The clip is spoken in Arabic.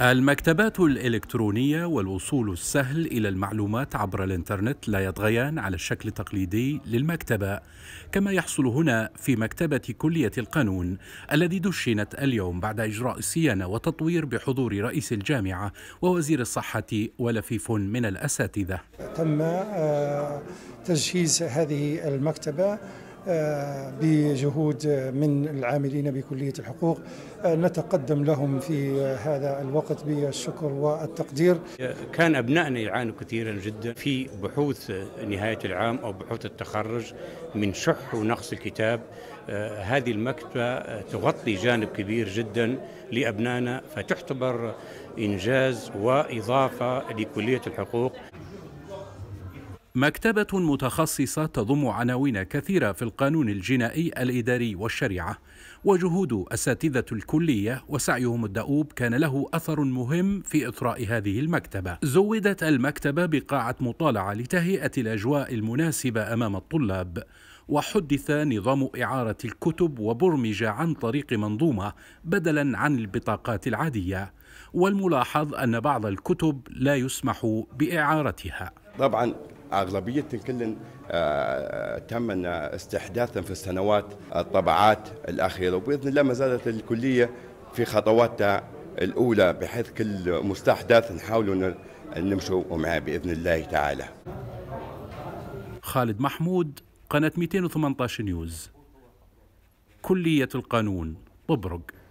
المكتبات الإلكترونية والوصول السهل إلى المعلومات عبر الإنترنت لا يطغيان على الشكل التقليدي للمكتبة، كما يحصل هنا في مكتبة كلية القانون الذي دشنت اليوم بعد إجراء صيانة وتطوير بحضور رئيس الجامعة ووزير الصحة ولفيف من الأساتذة. تم آه، تجهيز هذه المكتبة آه، بجهود من العاملين بكلية الحقوق آه، نتقدم لهم في هذا الوقت بالشكر والتقدير كان أبنائنا يعانوا كثيرا جدا في بحوث نهاية العام أو بحوث التخرج من شح ونقص الكتاب آه، هذه المكتبة تغطي جانب كبير جدا لأبنائنا فتعتبر إنجاز وإضافة لكلية الحقوق مكتبة متخصصة تضم عناوين كثيرة في القانون الجنائي الإداري والشريعة وجهود أساتذة الكلية وسعيهم الدؤوب كان له أثر مهم في إطراء هذه المكتبة زودت المكتبة بقاعة مطالعة لتهيئة الأجواء المناسبة أمام الطلاب وحدث نظام إعارة الكتب وبرمج عن طريق منظومة بدلا عن البطاقات العادية والملاحظ أن بعض الكتب لا يسمح بإعارتها طبعا اغلبيه كل آه، تم استحداثا في السنوات الطبعات الاخيره وباذن الله ما زالت الكليه في خطواتها الاولى بحيث كل مستحدث نحاول نمشوا معاه باذن الله تعالى. خالد محمود قناه 218 نيوز كليه القانون ببرق